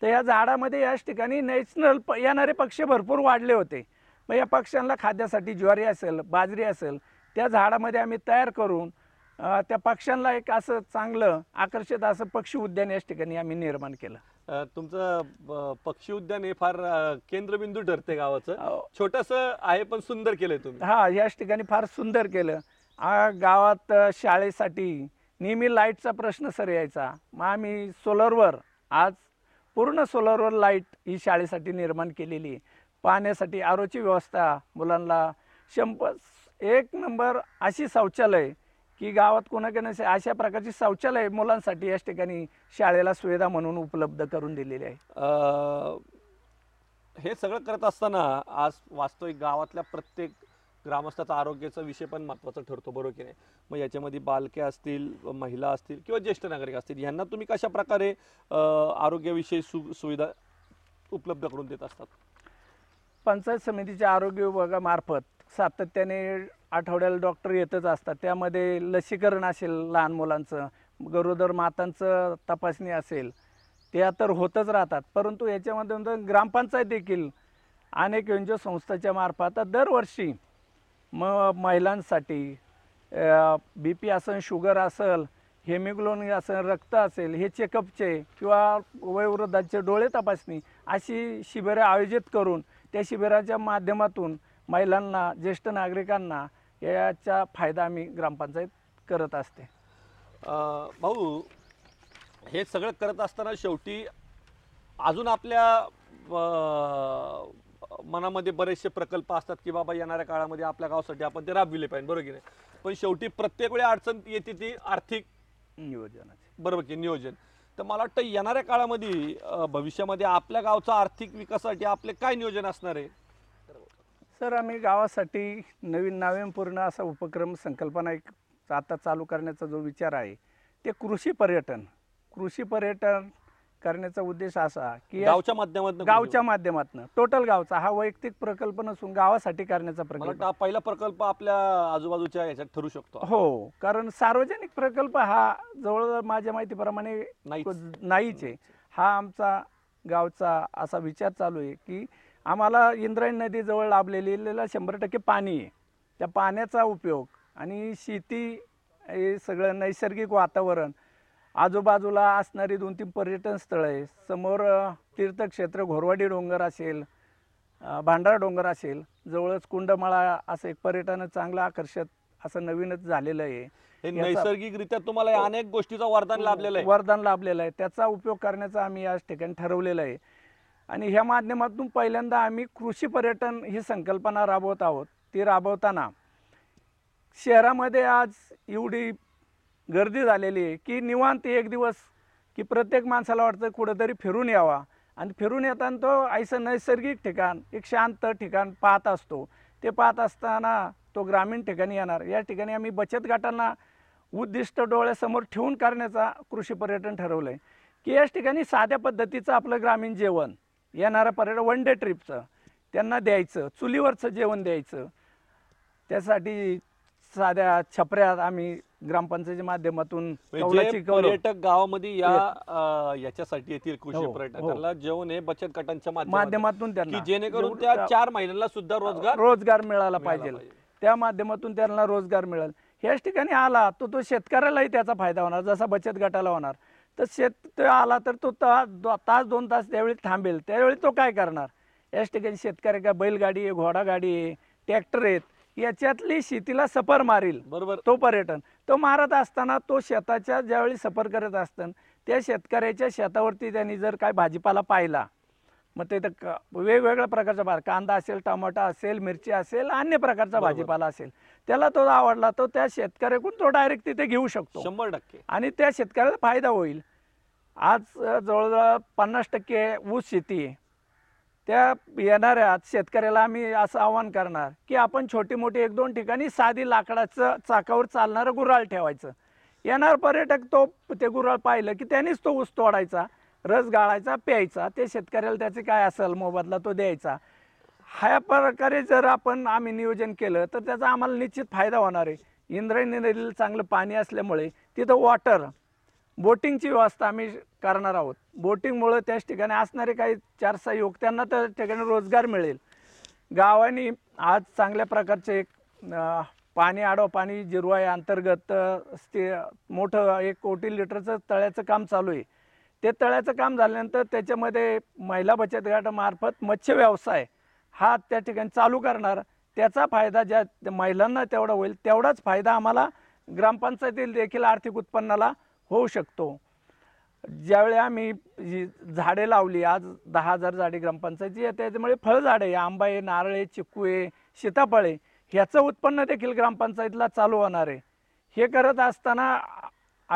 तर या झाडामध्ये याच ठिकाणी नॅचरल प येणारे पक्षी भरपूर वाढले होते मग या पक्ष्यांना खाद्यासाठी ज्वारी असेल बाजरी असेल त्या झाडामध्ये आम्ही तयार करून त्या पक्ष्यांना एक असं चांगलं आकर्षित असं पक्षी उद्यान याच ठिकाणी आम्ही निर्माण केलं तुमचं पक्षी उद्यान हे फार केंद्रबिंदू ठरते गावाचं छोटस आहे पण सुंदर केलंय तुम्ही हा याच ठिकाणी फार सुंदर केलं गावात शाळेसाठी नेहमी लाईटचा प्रश्न सर यायचा मग आम्ही सोलरवर आज पूर्ण सोलरवर लाईट ही शाळेसाठी निर्माण केलेली पाण्यासाठी आरोची व्यवस्था मुलांना शंभर एक नंबर अशी शौचालय की गावात कोणाकडे नसे अशा प्रकारची शौचालय मुलांसाठी याच ठिकाणी शाळेला सुविधा म्हणून उपलब्ध करून दिलेली आहे हे सगळं करत असताना आज वास्तविक गावातल्या प्रत्येक ग्रामस्थाचा आरोग्याचा विषय पण महत्त्वाचा ठरतो बरोबर की नाही मग याच्यामध्ये बालके असतील महिला असतील किंवा ज्येष्ठ नागरिक असतील यांना तुम्ही कशा प्रकारे आरोग्याविषयी सु सुविधा उपलब्ध करून देत असतात पंचायत समितीच्या आरोग्य विभागामार्फत सातत्याने आठवड्याला डॉक्टर येतच असतात त्यामध्ये लसीकरण असेल लहान मुलांचं गरोदर मातांचं तपासणी असेल त्या तर होतच राहतात परंतु याच्यामध्ये ग्रामपंचायत देखील अनेक एन जी ओ संस्थेच्या मार्फत दरवर्षी म महिलांसाठी बी पी असेल शुगर असेल हेमिग्लोन असेल रक्त असेल हे चेकअपचे किंवा वयोवृद्धांचे डोळे तपासणी अशी शिबिरं आयोजित करून त्या शिबिराच्या माध्यमातून महिलांना ज्येष्ठ नागरिकांना याचा फायदा आम्ही ग्रामपंचायत करत असते भाऊ हे सगळं करत असताना शेवटी अजून आपल्या मनामध्ये बरेचसे प्रकल्प असतात की बाबा येणाऱ्या काळामध्ये आपल्या गावासाठी आपण ते राबविले पाहिजे बरोबर की नाही पण शेवटी प्रत्येक वेळी अडचण येते ती आर्थिक नियोजनाची बरोबर की नियोजन तर मला वाटतं येणाऱ्या काळामध्ये भविष्यामध्ये आपल्या गावचा आर्थिक विकासासाठी आपले काय नियोजन असणार आहे सर आम्ही गावासाठी नवीन नाविन्यपूर्ण असा उपक्रम संकल्पना एक आता चालू करण्याचा जो विचार आहे ते कृषी पर्यटन कृषी पर्यटन करण्याचा उद्देश असा की गावच्या माध्यमातून म्हणजे? गावच्या माध्यमातून टोटल गावचा हा वैयक्तिक प्रकल्प नसून गावासाठी करण्याचा प्रकल्प पहिला प्रकल्प आपल्या आजूबाजूच्या याच्यात ठरू शकतो हो कारण सार्वजनिक प्रकल्प हा जवळजवळ माझ्या माहितीप्रमाणे नाहीच आहे हा आमचा गावचा असा विचार चालू आहे की आम्हाला इंद्रायणी नदीजवळ लाभलेली शंभर टक्के पाणी आहे त्या पाण्याचा उपयोग आणि शेती हे सगळं नैसर्गिक वातावरण आजूबाजूला असणारी दोन तीन पर्यटन स्थळं आहे समोर तीर्थक्षेत्र घोरवाडी डोंगर असेल भांडारा डोंगर असेल जवळच कुंडमाळा असं एक पर्यटन चांगलं आकर्षक असं नवीनच झालेलं आहे नैसर्गिकरित्या तुम्हाला हो. अनेक गोष्टीचा वरदान लाभलेलं आहे वरदान लाभलेलं आहे त्याचा उपयोग करण्याचा आम्ही आज ठिकाणी ठरवलेलं आहे आणि ह्या माध्यमातून पहिल्यांदा आम्ही कृषी पर्यटन ही संकल्पना राबवत आहोत ती राबवताना शहरामध्ये आज एवढी गर्दी झालेली आहे की निवांत एक दिवस की प्रत्येक माणसाला वाटतं कुठंतरी फिरून यावा आणि फिरून येताना तो ऐसं नैसर्गिक ठिकाण एक शांत ठिकाण पाहत असतो ते पाहत असताना तो ग्रामीण ठिकाणी येणार या ठिकाणी आम्ही बचत गटांना उद्दिष्ट डोळ्यासमोर ठेवून करण्याचा कृषी पर्यटन ठरवलं आहे की याच ठिकाणी साध्या पद्धतीचं आपलं ग्रामीण जेवण येणारा पर्यटक वन डे ट्रीपचं त्यांना द्यायचं चुलीवरचं जेवण द्यायचं त्यासाठी साध्या छपऱ्यात आम्ही ग्रामपंचायतीच्या माध्यमातून म्हणजे पर्यटक गावामध्ये या याच्यासाठी येतील कृषी हो, पर्यटकाला हो. जेवण हे बचत गटांच्या माध्यमातून त्यांना जेणेकरून त्या चार महिन्यांना सुद्धा रोजगार रोजगार मिळाला पाहिजे पाहिजे. त्या माध्यमातून त्यांना रोजगार मिळेल ह्याच ठिकाणी आला तो तो शेतकऱ्यालाही त्याचा फायदा होणार जसा बचत गटाला होणार तर शेत आला तर तो तास दोन तास त्यावेळी थांबेल त्यावेळी तो काय करणार याच ठिकाणी शेतकरी का बैलगाडी आहे घोडागाडी आहे ट्रॅक्टर आहेत याच्यातली शेतीला सफर मारील बरोबर तो पर्यटन तो मारत असताना तो शेताच्या ज्यावेळी सफर करत असतं त्या शेतकऱ्याच्या शेतावरती त्यांनी जर काय भाजीपाला पाहिला मग ते तर वेगवेगळ्या प्रकारचा भाग कांदा असेल टमाटा असेल मिरची असेल अन्य प्रकारचा भाजीपाला असेल त्याला तो आवडला तो त्या शेतकऱ्याकडून तो डायरेक्ट तिथे घेऊ शकतो शंभर टक्के आणि त्या शेतकऱ्याला फायदा होईल आज जवळजवळ पन्नास टक्के ऊस शेती आहे त्या येणाऱ्या शेतकऱ्याला आम्ही असं आव्हान करणार की आपण छोटी मोठी एक दोन ठिकाणी साधी लाकडाचं चाकावर चालणारं गुराळ ठेवायचं येणार पर्यटक तो ते गुराळ पाहिलं की त्यानेच तो ऊस तोडायचा रस गाळायचा प्यायचा ते शेतकऱ्याला त्याचे काय असेल मोबदला तो द्यायचा ह्या प्रकारे जर आपण आम्ही नियोजन केलं तर त्याचा आम्हाला निश्चित फायदा होणार आहे इंद्रायणी नदीला चांगलं पाणी असल्यामुळे तिथं वॉटर बोटिंगची व्यवस्था आम्ही करणार आहोत बोटिंगमुळं त्याच ठिकाणी असणारे काही चार सहा युवक त्यांना त्या ठिकाणी रोजगार मिळेल गावाने आज चांगल्या प्रकारचे एक पाणी आडो पाणी जिरवा या अंतर्गत स्थि मोठं एक कोटी लिटरचं तळ्याचं काम चालू आहे ते तळ्याचं काम झाल्यानंतर त्याच्यामध्ये महिला बचत गटामार्फत मत्स्य व्यवसाय हा त्या ठिकाणी चालू करणार त्याचा फायदा ज्या महिलांना तेवढा होईल तेवढाच फायदा आम्हाला ग्रामपंचायतील देखील आर्थिक उत्पन्नाला होऊ शकतो ज्यावेळी आम्ही जी झाडे लावली आज दहा हजार झाडे ग्रामपंचायती त्याच्यामुळे फळझाडे आंबा आहे नारळ आहे आहे सीताफळे ह्याचं उत्पन्न देखील ग्रामपंचायतीला चालू होणार आहे हे करत असताना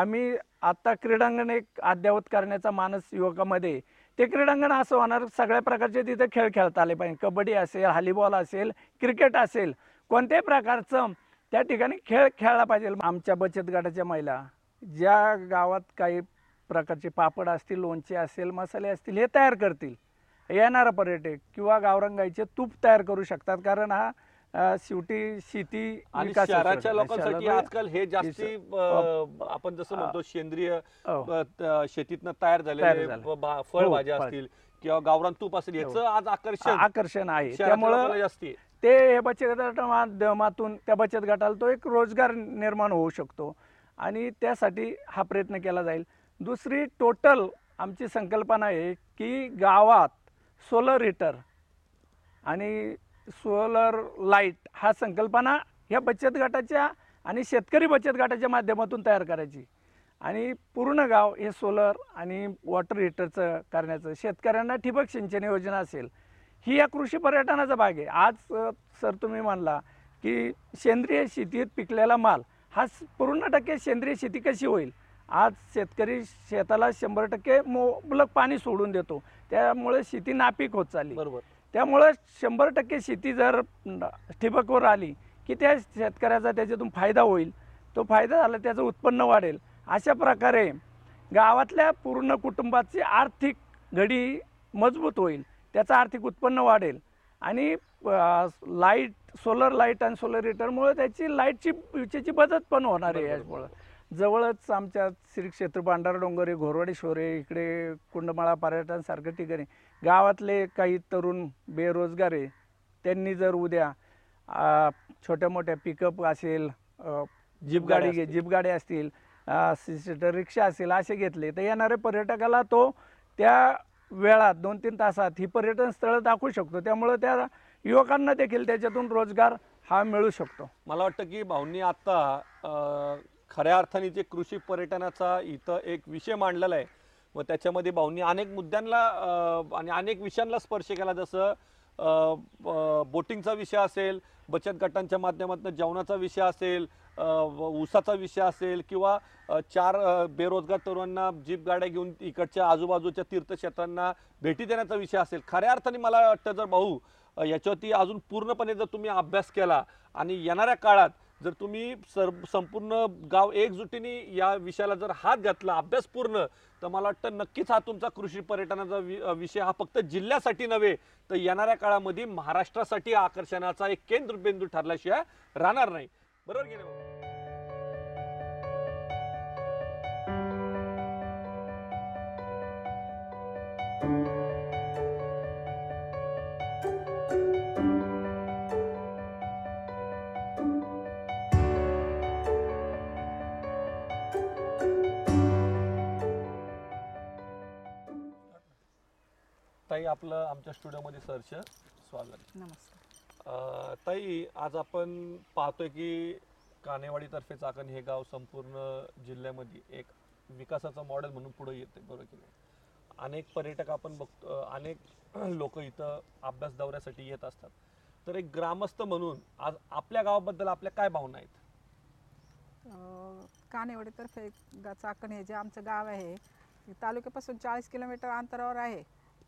आम्ही आत्ता क्रीडांगण एक अद्यावत करण्याचा मानस युवकामध्ये ते क्रीडांगण असं होणार सगळ्या प्रकारचे तिथे खेळ खेळता आले पाहिजे कबड्डी असेल हॉलीबॉल असेल क्रिकेट असेल कोणत्याही प्रकारचं त्या ठिकाणी खेळ खेळला पाहिजे आमच्या बचत गटाच्या महिला ज्या गावात काही प्रकारचे पापड असतील लोणचे असेल मसाले असतील हे तयार करतील येणारा पर्यटक किंवा गावरंगाईचे तूप तयार करू शकतात कारण हा शेवटी शेती आणि शहराच्या लोकांसाठी आजकाल हे जास्ती आपण जसं म्हणतो सेंद्रिय हो. शेतीतन तयार झालेले झाले. फळभाज्या हो, असतील किंवा गावरान तूप असेल हो. याचं आज आकर्षण आकर्षण आहे त्यामुळे जास्ती ते हे बचत गटाच्या माध्यमातून त्या बचत गटाला तो एक रोजगार निर्माण होऊ शकतो आणि त्यासाठी हा प्रयत्न केला जाईल दुसरी टोटल आमची संकल्पना आहे की गावात सोलर हिटर आणि सोलर लाईट हा संकल्पना ह्या बचत गटाच्या आणि शेतकरी बचत गटाच्या माध्यमातून तयार करायची आणि पूर्ण गाव हे सोलर आणि वॉटर हिटरचं करण्याचं शेतकऱ्यांना ठिबक सिंचन योजना असेल ही या कृषी पर्यटनाचा भाग आहे आज सर तुम्ही म्हणला की सेंद्रिय शेतीत पिकलेला माल हा पूर्ण टक्के सेंद्रिय शेती कशी होईल आज शेतकरी शेताला शंभर टक्के मोबलक पाणी सोडून देतो त्यामुळे शेती नापीक होत चालली बरोबर त्यामुळं शंभर टक्के शेती जर ठिबकवर आली की त्या शेतकऱ्याचा त्याच्यातून फायदा होईल तो फायदा झाला त्याचं उत्पन्न वाढेल अशा प्रकारे गावातल्या पूर्ण कुटुंबाची आर्थिक घडी मजबूत होईल त्याचं आर्थिक उत्पन्न वाढेल आणि लाईट सोलर लाईट आणि सोलर हिटरमुळे त्याची लाईटची विचारची बचत पण होणार आहे यामुळं जवळच आमच्या श्री क्षेत्र भांडार डोंगरे घोरवाडी शोरे इकडे कुंडमाळा सारख्या ठिकाणी गावातले काही तरुण बेरोजगार आहे त्यांनी जर उद्या छोट्या मोठ्या पिकअप असेल जीप गाडी जीप गाड्या असतील सीटर रिक्षा असेल असे घेतले तर येणाऱ्या पर्यटकाला तो त्या वेळात दोन तीन तासात ही पर्यटन स्थळं दाखवू शकतो त्यामुळं त्या युवकांना देखील त्याच्यातून रोजगार हा मिळू शकतो मला वाटतं की भाऊंनी आत्ता खऱ्या अर्थाने जे कृषी पर्यटनाचा इथं एक विषय मांडलेला आहे व त्याच्यामध्ये भाऊंनी अनेक मुद्द्यांना आणि अनेक विषयांना स्पर्श केला जसं बोटिंगचा विषय असेल बचत गटांच्या माध्यमातून जेवणाचा विषय असेल ऊसाचा विषय असेल किंवा चार बेरोजगार तरुणांना जीप गाड्या घेऊन इकडच्या आजूबाजूच्या तीर्थक्षेत्रांना भेटी देण्याचा विषय असेल खऱ्या अर्थाने मला वाटतं जर भाऊ याच्यावरती अजून पूर्णपणे जर तुम्ही अभ्यास केला आणि येणाऱ्या काळात जर तुम्ही सर संपूर्ण गाव एकजुटीने या विषयाला जर हात घातला अभ्यासपूर्ण तर मला वाटतं नक्कीच हा तुमचा कृषी पर्यटनाचा विषय हा फक्त जिल्ह्यासाठी नव्हे तर येणाऱ्या काळामध्ये महाराष्ट्रासाठी आकर्षणाचा एक केंद्रबिंदू ठरल्याशिवाय राहणार नाही बरोबर गेले ताई आपलं आमच्या स्टुडिओमध्ये सरच स्वागत नमस्कार ताई आज आपण पाहतोय की कानेवाडीतर्फे चाकण हे गाव संपूर्ण जिल्ह्यामध्ये एक विकासाचं मॉडेल म्हणून पुढे येते बरोबर की नाही अनेक पर्यटक आपण बघतो अनेक <clears throat> लोक इथं अभ्यास दौऱ्यासाठी येत असतात तर एक ग्रामस्थ म्हणून आज आपल्या गावाबद्दल आपल्या काय भावना आहेत कानेवाडीतर्फे चाकण हे जे आमचं गाव आहे तालुक्यापासून चाळीस किलोमीटर अंतरावर आहे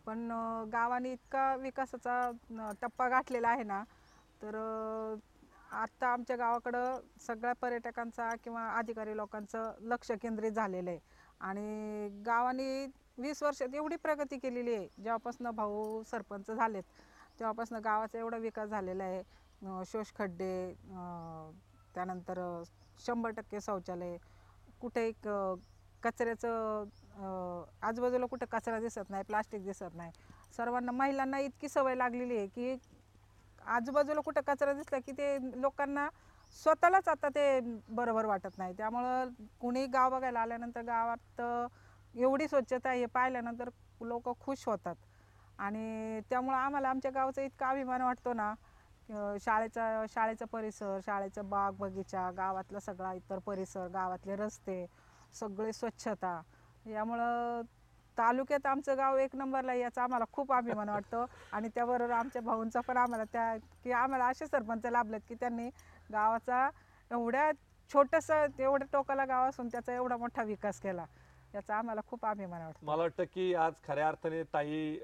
पण गावाने इतका विकासाचा टप्पा गाठलेला आहे ना तर आत्ता आमच्या गावाकडं सगळ्या पर्यटकांचा किंवा अधिकारी लोकांचं लक्ष केंद्रित झालेलं आहे आणि गावाने वीस वर्षात एवढी प्रगती केलेली आहे जेव्हापासनं भाऊ सरपंच झालेत तेव्हापासनं गावाचा एवढा विकास झालेला आहे शोषखड्डे त्यानंतर शंभर टक्के शौचालय कुठे एक कचऱ्याचं आजूबाजूला कुठं कचरा दिसत नाही प्लास्टिक दिसत नाही सर्वांना महिलांना इतकी सवय लागलेली आहे की आजूबाजूला कुठं कचरा दिसला की ते लोकांना स्वतःलाच आता ते बरोबर वाटत नाही त्यामुळं कुणी गाव बघायला आल्यानंतर गावात एवढी स्वच्छता आहे पाहिल्यानंतर लोक खुश होतात आणि त्यामुळं आम्हाला आमच्या गावचा इतका अभिमान वाटतो ना शाळेचा शाळेचा परिसर शाळेचा बाग बगीचा गावातला सगळा इतर परिसर गावातले रस्ते सगळे स्वच्छता यामुळं तालुक्यात आमचं गाव एक नंबरला याचा आम्हाला खूप अभिमान वाटतो आणि त्याबरोबर आमच्या भाऊंचा पण आम्हाला त्या की आम्हाला असे सरपंच लाभलेत की त्यांनी गावाचा एवढ्या छोटस एवढ्या टोकाला गाव असून त्याचा एवढा मोठा विकास केला याचा आम्हाला खूप अभिमान वाटतो मला वाटतं की आज खऱ्या अर्थाने ताई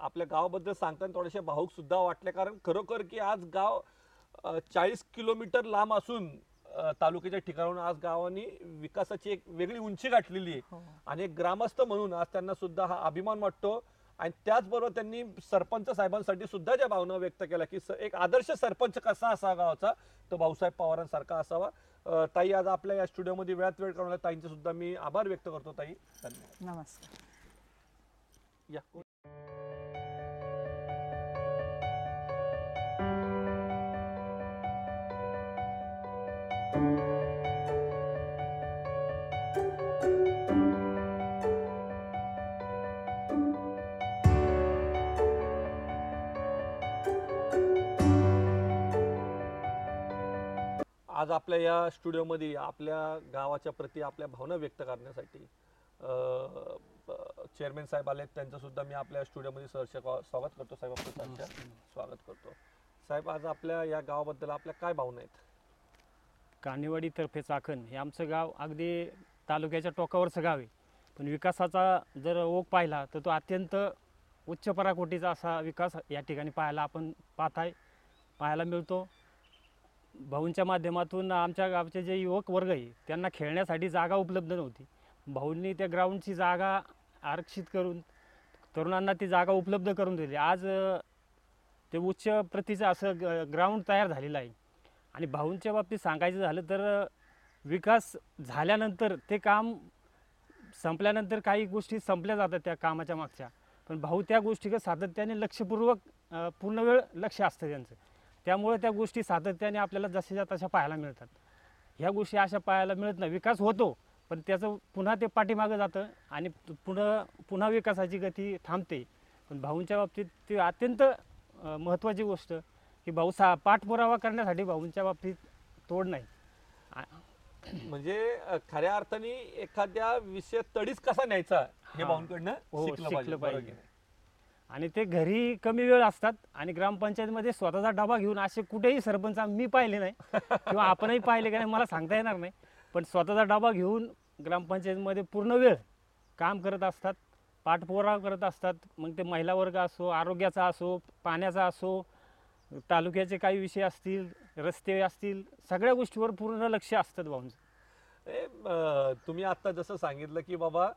आपल्या गावाबद्दल सांगताना थोडेसे भाऊक सुद्धा वाटले कारण खरोखर की आज गाव चाळीस किलोमीटर लांब असून तालुक्याच्या ठिकाणाहून आज गावांनी विकासाची एक वेगळी उंची गाठलेली आहे हो. आणि एक ग्रामस्थ म्हणून आज त्यांना सुद्धा हा अभिमान वाटतो आणि त्याचबरोबर त्यांनी सरपंच साहेबांसाठी सुद्धा ज्या भावना व्यक्त केल्या की एक आदर्श सरपंच कसा असा गावाचा तो भाऊसाहेब पवारांसारखा असावा ताई आज आपल्या या स्टुडिओमध्ये वेळात वेळ करून ताईंचे सुद्धा मी आभार व्यक्त करतो ताई धन्यवाद नमस्कार आज आपल्या या स्टुडिओमध्ये आपल्या गावाच्या प्रती आपल्या भावना व्यक्त करण्यासाठी चेअरमॅन साहेब आले त्यांचं सुद्धा मी आपल्या स्टुडिओमध्ये सहर्ष स्वागत करतो साहेब आपल्या स्वागत करतो साहेब आज आपल्या या गावाबद्दल आपल्या काय भावना आहेत कानेवाडी तर्फे हे आमचं गाव अगदी तालुक्याच्या टोकावरचं गाव आहे पण विकासाचा जर ओघ पाहिला तर तो अत्यंत उच्च पराकोटीचा असा विकास या ठिकाणी पाहायला आपण पाहताय पाहायला मिळतो भाऊंच्या माध्यमातून आमच्या गावचे जे युवक वर्ग आहे त्यांना खेळण्यासाठी जागा उपलब्ध नव्हती भाऊंनी त्या ग्राउंडची जागा आरक्षित करून तरुणांना ती जागा उपलब्ध करून दिली आज ते उच्च प्रतीचं असं ग ग्राउंड तयार झालेलं आहे आणि भाऊंच्या बाबतीत सांगायचं झालं तर विकास झाल्यानंतर ते काम संपल्यानंतर काही गोष्टी संपल्या जातात त्या कामाच्या मागच्या पण भाऊ त्या गोष्टीकडे सातत्याने लक्षपूर्वक पूर्ण वेळ लक्ष असतं त्यांचं त्यामुळे त्या गोष्टी सातत्याने आपल्याला जशा तशा पाहायला मिळतात ह्या गोष्टी अशा पाहायला मिळत नाही विकास होतो पण त्याचं पुन्हा ते पाठीमागं जातं आणि पुन्हा पुन्हा विकासाची गती थांबते पण भाऊंच्या बाबतीत ती अत्यंत महत्त्वाची गोष्ट की भाऊ सा पाठपुरावा करण्यासाठी भाऊंच्या बाबतीत तोड नाही म्हणजे खऱ्या अर्थाने एखाद्या विषय तडीच कसा न्यायचा हे भाऊंकडनं हो, शिकलं पाहिजे आणि ते घरी कमी वेळ असतात आणि ग्रामपंचायतमध्ये स्वतःचा डबा घेऊन असे कुठेही सरपंच मी पाहिले नाही किंवा आपणही पाहिले का नाही मला सांगता येणार नाही पण स्वतःचा डबा घेऊन ग्रामपंचायतीमध्ये पूर्ण वेळ काम करत असतात पाठपुरावा करत असतात मग ते महिला वर्ग असो आरोग्याचा असो पाण्याचा असो तालुक्याचे काही विषय असतील रस्ते असतील सगळ्या गोष्टीवर पूर्ण लक्ष असतात भाऊंचं तुम्ही आत्ता जसं सांगितलं की बाबा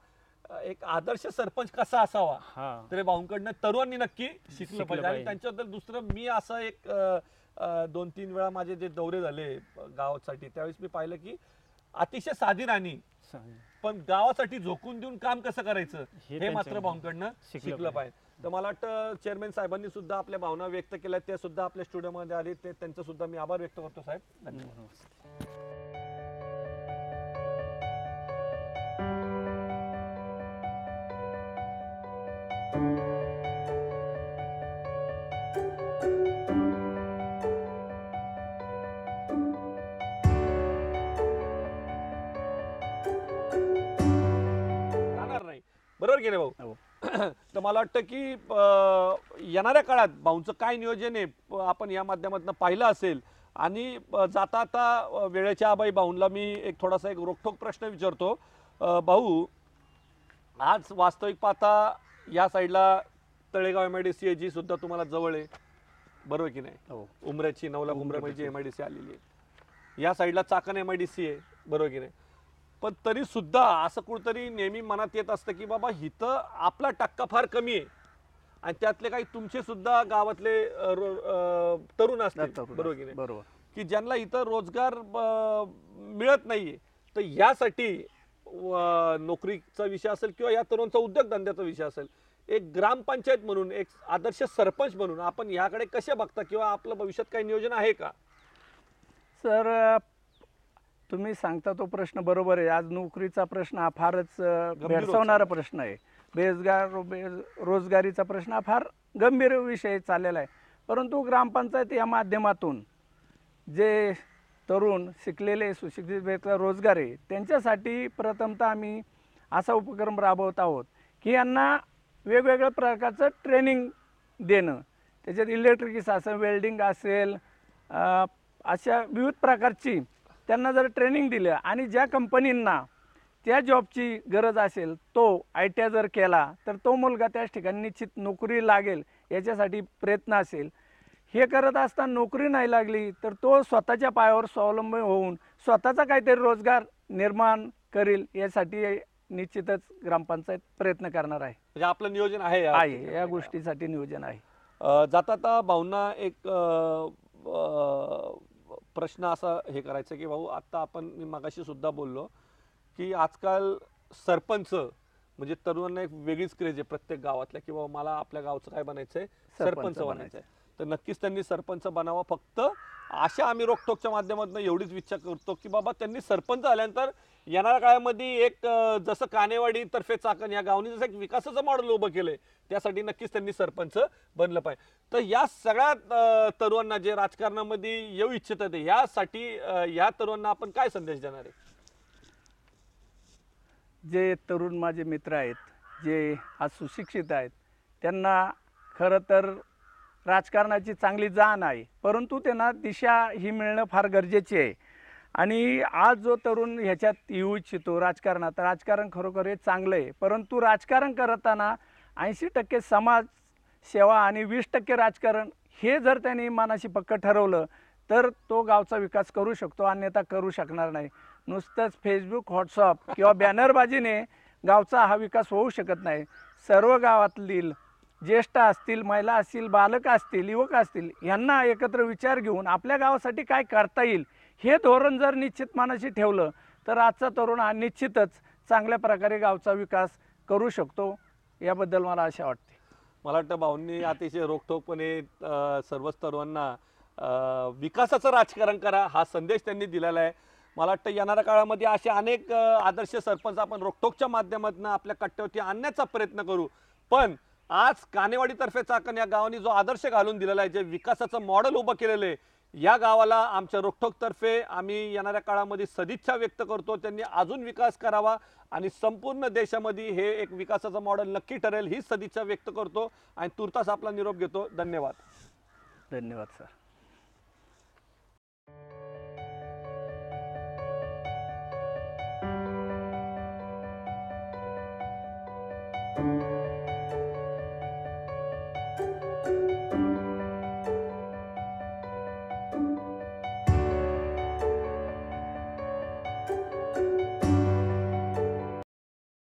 एक आदर्श सरपंच कसा असावा हा तर भाऊंकडनं तरुणांनी नक्की शिकलं पाहिजे आणि त्यांच्याबद्दल दुसरं मी असं एक दोन तीन वेळा माझे जे दौरे झाले गावासाठी त्यावेळेस मी पाहिलं की अतिशय साधी राणी पण गावासाठी झोकून देऊन काम कसं करायचं हे मात्र भाऊंकडनं शिकलं पाहिजे तर मला वाटतं चेअरमॅन साहेबांनी सुद्धा आपल्या भावना व्यक्त केल्या त्या सुद्धा आपल्या स्टुडिओमध्ये आले ते त्यांचा सुद्धा मी आभार व्यक्त करतो साहेब धन्यवाद मला वाटतं की येणाऱ्या काळात भाऊंचं काय नियोजन आहे आपण या माध्यमातून पाहिलं असेल आणि जाता आता वेळेच्या आबाई भाऊंला मी एक थोडासा एक रोखोक प्रश्न विचारतो भाऊ आज वास्तविक पाहता या साईडला Talegaon M I D C जी सुद्धा तुम्हाला जवळ आहे बरोबर की नाही हो. उमऱ्याची नवला उमऱ्यामध्ये एम आय डी सी आलेली आहे या साईडला Chakan M I D C आहे बरोबर की नाही पण तरी सुद्धा असं कुठतरी नेहमी मनात येत असतं की बाबा इथं आपला टक्का फार कमी आहे आणि त्यातले काही तुमचे सुद्धा गावातले तरुण असतात बरोबर की ज्यांना इथं रोजगार मिळत नाहीये तर यासाठी नोकरीचा विषय असेल किंवा या तरुणांचा उद्योगधंद्याचा विषय असेल एक ग्रामपंचायत म्हणून एक आदर्श सरपंच म्हणून आपण याकडे कसे बघता किंवा आपलं भविष्यात काही नियोजन आहे का सर तुम्ही सांगता तो प्रश्न बरोबर आहे आज नोकरीचा प्रश्न हा फारच भेडसावणारा प्रश्न आहे बेरोजगार रोजगारीचा प्रश्न हा फार गंभीर विषय चाललेला आहे परंतु ग्रामपंचायत या माध्यमातून जे तरुण शिकलेले सुशिक्षित बेरोजगार रोजगार आहे त्यांच्यासाठी प्रथमतः आम्ही असा उपक्रम राबवत आहोत की यांना वेगवेगळ्या प्रकारचं ट्रेनिंग देणं त्याच्यात इलेक्ट्रिकिस असेल वेल्डिंग असेल अशा विविध प्रकारची त्यांना जर ट्रेनिंग दिलं आणि ज्या कंपनींना त्या जॉबची गरज असेल तो आय टी आय जर केला तर तो मुलगा त्याच ठिकाणी निश्चित नोकरी लागेल याच्यासाठी प्रयत्न असेल हे करत असताना नोकरी नाही लागली तर तो स्वतःच्या पायावर स्वावलंबी होऊन स्वतःचा काहीतरी रोजगार निर्माण करेल यासाठी निश्चितच ग्रामपंचायत प्रयत्न करणार आहे म्हणजे आपलं नियोजन आहे आहे या गोष्टीसाठी नियोजन आहे जाता बाहुंना एक प्रश्न असा हे करायचा की भाऊ आत्ता आपण मी सुद्धा बोललो की आजकाल सरपंच म्हणजे तरुणांना एक वेगळीच क्रेज आहे प्रत्येक गावातल्या की बाबा मला आपल्या गावचं काय बनायचंय सरपंच बनायचंय तर नक्कीच त्यांनी सरपंच बनावा फक्त अशा आम्ही रोकटोकच्या माध्यमातून एवढीच विचार करतो की बाबा त्यांनी सरपंच आल्यानंतर येणाऱ्या काळामध्ये एक जसं कानेवाडी तर्फे चाकण या गावनी जसं एक विकासाचं मॉडेल उभं केलंय त्यासाठी नक्कीच त्यांनी सरपंच बनलं पाहिजे तर या सगळ्या तरुणांना जे राजकारणामध्ये येऊ इच्छिते यासाठी या तरुणांना आपण काय संदेश देणार आहे जे तरुण माझे मित्र आहेत जे आज सुशिक्षित आहेत त्यांना खरं तर राजकारणाची चांगली जाण आहे परंतु त्यांना दिशा ही मिळणं फार गरजेची आहे आणि आज जो तरुण ह्याच्यात येऊ इच्छितो राजकारणात राजकारण खरोखर हे चांगलं आहे परंतु राजकारण करताना ऐंशी टक्के समाज सेवा आणि वीस टक्के राजकारण हे जर त्यांनी मनाशी पक्क ठरवलं तर तो गावचा विकास करू शकतो अन्यथा करू शकणार नाही नुसतंच फेसबुक व्हॉट्सअप किंवा बॅनरबाजीने गावचा हा विकास होऊ शकत नाही सर्व गावातील ज्येष्ठ असतील महिला असतील बालक असतील युवक असतील यांना एकत्र विचार घेऊन आपल्या गावासाठी काय करता येईल हे धोरण जर निश्चित मानाशी ठेवलं तर आजचा तरुण हा निश्चितच चांगल्या प्रकारे गावचा विकास करू शकतो याबद्दल मला असे वाटते मला वाटतं भाऊंनी अतिशय रोखठोकपणे सर्वच तरुणांना विकासाचं राजकारण करा हा संदेश त्यांनी दिलेला आहे मला वाटतं येणाऱ्या काळामध्ये असे अनेक आदर्श सरपंच आपण रोखोकच्या माध्यमातून आपल्या कट्ट्यावरती आणण्याचा प्रयत्न करू पण आज कानेवाडीतर्फे चाकण या गावाने जो आदर्श घालून दिलेला आहे जे विकासाचं मॉडेल उभं केलेलं आहे या गावाला आमच्या रोखोकतर्फे आम्ही येणाऱ्या काळामध्ये सदिच्छा व्यक्त करतो त्यांनी अजून विकास करावा आणि संपूर्ण देशामध्ये हे एक विकासाचं मॉडेल नक्की ठरेल ही सदिच्छा व्यक्त करतो आणि तुर्तास आपला निरोप घेतो धन्यवाद धन्यवाद सर